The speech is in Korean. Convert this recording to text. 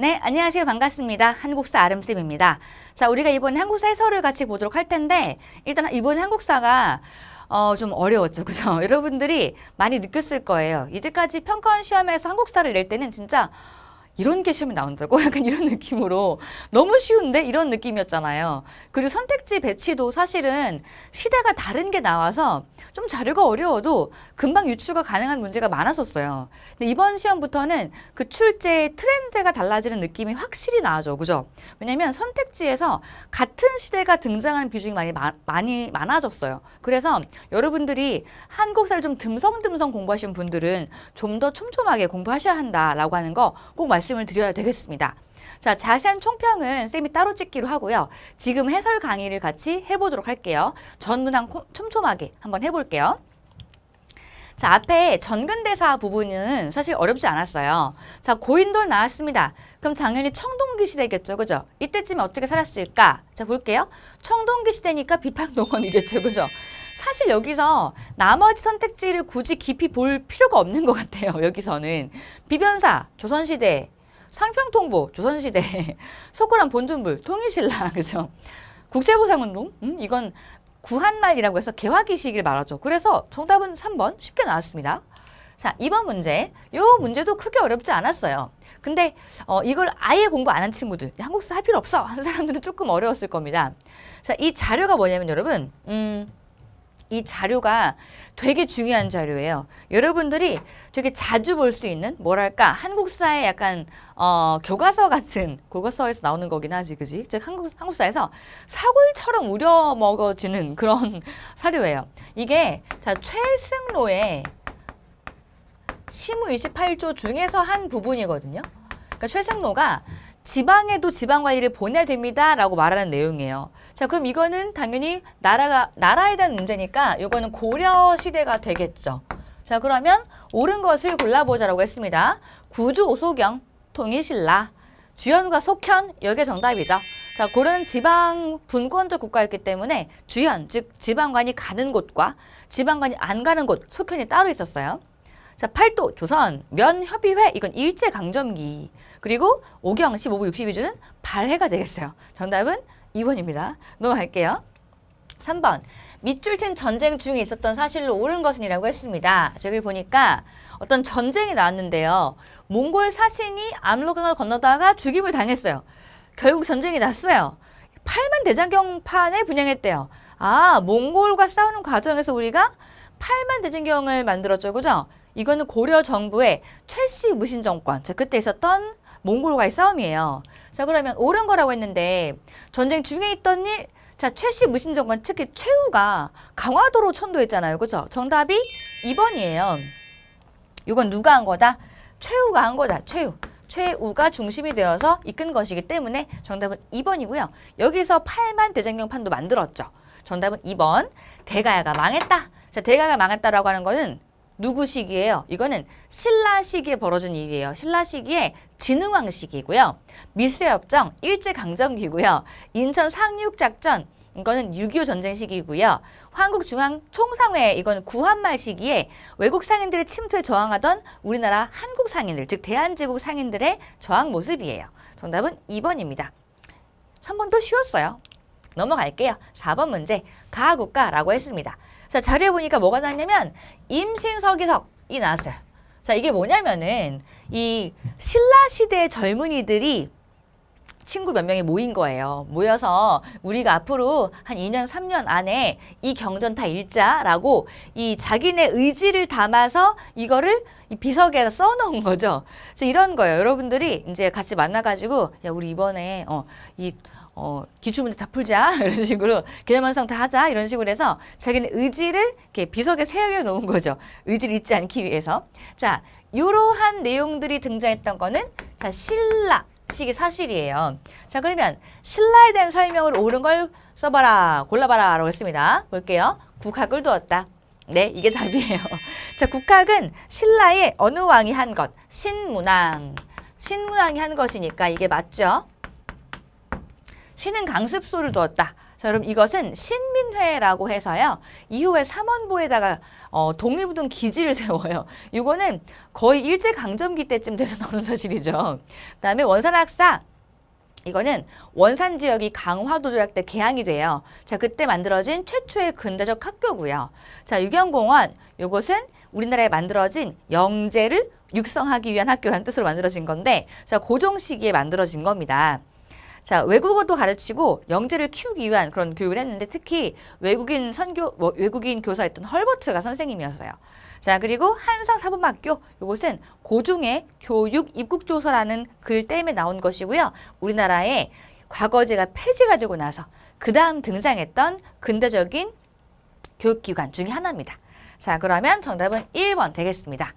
네, 안녕하세요. 반갑습니다. 한국사 아름쌤입니다. 자, 우리가 이번에 한국사 해설을 같이 보도록 할 텐데 일단 이번에 한국사가 어, 좀 어려웠죠. 그죠? 여러분들이 많이 느꼈을 거예요. 이제까지 평가원 시험에서 한국사를 낼 때는 진짜 이런 게 시험에 나온다고? 약간 이런 느낌으로 너무 쉬운데? 이런 느낌이었잖아요. 그리고 선택지 배치도 사실은 시대가 다른 게 나와서 좀 자료가 어려워도 금방 유추가 가능한 문제가 많았었어요. 근데 이번 시험부터는 그 출제의 트렌드가 달라지는 느낌이 확실히 나죠. 그죠? 왜냐면 선택지에서 같은 시대가 등장하는 비중이 많이, 마, 많이 많아졌어요. 그래서 여러분들이 한국사를 좀 듬성듬성 공부하신 분들은 좀 더 촘촘하게 공부하셔야 한다라고 하는 거꼭 말씀을 드려야 되겠습니다. 자, 자세한 총평은 쌤이 따로 찍기로 하고요. 지금 해설 강의를 같이 해보도록 할게요. 전문항 촘촘하게 한번 해볼게요. 자, 앞에 전근대사 부분은 사실 어렵지 않았어요. 자, 고인돌 나왔습니다. 그럼 당연히 청동기 시대겠죠, 그죠? 이때쯤에 어떻게 살았을까? 자, 볼게요. 청동기 시대니까 비판농원이겠죠, 그죠? 사실 여기서 나머지 선택지를 굳이 깊이 볼 필요가 없는 것 같아요. 여기서는 비변사, 조선시대, 상평통보, 조선시대, 소쿠란 본존불 통일신라, 그죠? 국제보상운동? 음, 이건 구한말이라고 해서 개화기시기를 말하죠. 그래서 정답은 3번 쉽게 나왔습니다. 자, 이번 문제. 요 문제도 크게 어렵지 않았어요. 근데 어, 이걸 아예 공부 안 한 친구들, 한국사 할 필요 없어 하는 사람들은 조금 어려웠을 겁니다. 자, 이 자료가 뭐냐면 여러분, 음, 이 자료가 되게 중요한 자료예요. 여러분들이 되게 자주 볼 수 있는 뭐랄까 한국사의 약간 어, 교과서 같은 교과서에서 나오는 거긴 하지 그지? 즉 한국, 한국사에서 사골처럼 우려 먹어지는 그런 사료예요. 이게 자 최승로의 시무 28조 중에서 한 부분이거든요. 그러니까 최승로가 지방에도 지방 관리를 보내야 됩니다라고 말하는 내용이에요. 자, 그럼 이거는 당연히 나라가 나라에 대한 문제니까 이거는 고려 시대가 되겠죠. 자, 그러면 옳은 것을 골라보자라고 했습니다. 구주 오소경, 통일신라, 주연과 속현 여기에 정답이죠. 자, 고려는 지방 분권적 국가였기 때문에 주연즉 지방관이 가는 곳과 지방관이 안 가는 곳, 속현이 따로 있었어요. 자, 팔도, 조선, 면협의회, 이건 일제강점기. 그리고 5경 15부 62주는 발해가 되겠어요. 정답은 2번입니다. 넘어갈게요. 3번 밑줄 친 전쟁 중에 있었던 사실로 옳은 것은이라고 했습니다. 저기 보니까 어떤 전쟁이 나왔는데요. 몽골 사신이 암로강을 건너다가 죽임을 당했어요. 결국 전쟁이 났어요. 8만 대장경판에 분양했대요. 아, 몽골과 싸우는 과정에서 우리가 8만 대장경을 만들었죠. 그죠? 이거는 고려 정부의 최씨 무신 정권, 즉 그때 있었던 몽골과의 싸움이에요. 자 그러면 옳은 거라고 했는데 전쟁 중에 있던 일 자, 최씨 무신정권 특히 최후가 강화도로 천도했잖아요. 그죠? 정답이 2번이에요. 이건 누가 한 거다? 최후가 한 거다. 최후. 최우가 중심이 되어서 이끈 것이기 때문에 정답은 2번이고요. 여기서 8만 대장경판도 만들었죠. 정답은 2번. 대가야가 망했다. 자, 대가야가 망했다라고 하는 거는 누구 시기예요? 이거는 신라 시기에 벌어진 일이에요. 신라 시기에 진흥왕 시기고요. 미세협정, 일제강점기고요. 인천 상륙작전, 이거는 6.25 전쟁 시기고요. 한국중앙총상회, 이건 구한말 시기에 외국 상인들의 침투에 저항하던 우리나라 한국 상인들, 즉 대한제국 상인들의 저항 모습이에요. 정답은 2번입니다. 3번도 쉬웠어요. 넘어갈게요. 4번 문제, 가국가라고 했습니다. 자, 자료에 보니까 뭐가 나왔냐면 임신서기석이 나왔어요. 자, 이게 뭐냐면은 이 신라 시대 젊은이들이 친구 몇 명이 모인 거예요. 모여서 우리가 앞으로 한 2년, 3년 안에 이 경전타 읽자라고 이 자기네 의지를 담아서 이거를 이비석에 써놓은 거죠. 그래서 이런 거예요. 여러분들이 이제 같이 만나가지고 야 우리 이번에 어이 어, 기출문제 다 풀자 이런 식으로 개념완성 다 하자 이런 식으로 해서 자기는 의지를 이렇게 비석에 새겨 놓은 거죠. 의지를 잊지 않기 위해서. 자, 이러한 내용들이 등장했던 거는 자, 신라 식이 사실이에요. 자 그러면 신라에 대한 설명을 옳은 걸 써봐라 골라봐라 라고 했습니다. 볼게요. 국학을 두었다. 네, 이게 답이에요. 자, 국학은 신라의 어느 왕이 한 것, 신문왕. 신문왕이 한 것이니까 이게 맞죠? 신은 강습소를 두었다. 자, 여러분 이것은 신민회라고 해서요. 이후에 삼원부에다가 어, 독립운동 기지를 세워요. 이거는 거의 일제강점기 때쯤 돼서 나오는 사실이죠. 그 다음에 원산학사 이거는 원산 지역이 강화도 조약 때 개항이 돼요. 자, 그때 만들어진 최초의 근대적 학교고요. 자, 유경공원 이것은 우리나라에 만들어진 영재를 육성하기 위한 학교라는 뜻으로 만들어진 건데 자 고종 시기에 만들어진 겁니다. 자, 외국어도 가르치고 영재를 키우기 위한 그런 교육을 했는데 특히 외국인 선교 뭐, 외국인 교사였던 헐버트가 선생님이었어요. 자, 그리고 한상 사범학교 이곳은 고종의 교육 입국 조서라는 글 때문에 나온 것이고요. 우리나라에 과거제가 폐지가 되고 나서 그 다음 등장했던 근대적인 교육기관 중의 하나입니다. 자, 그러면 정답은 1번 되겠습니다.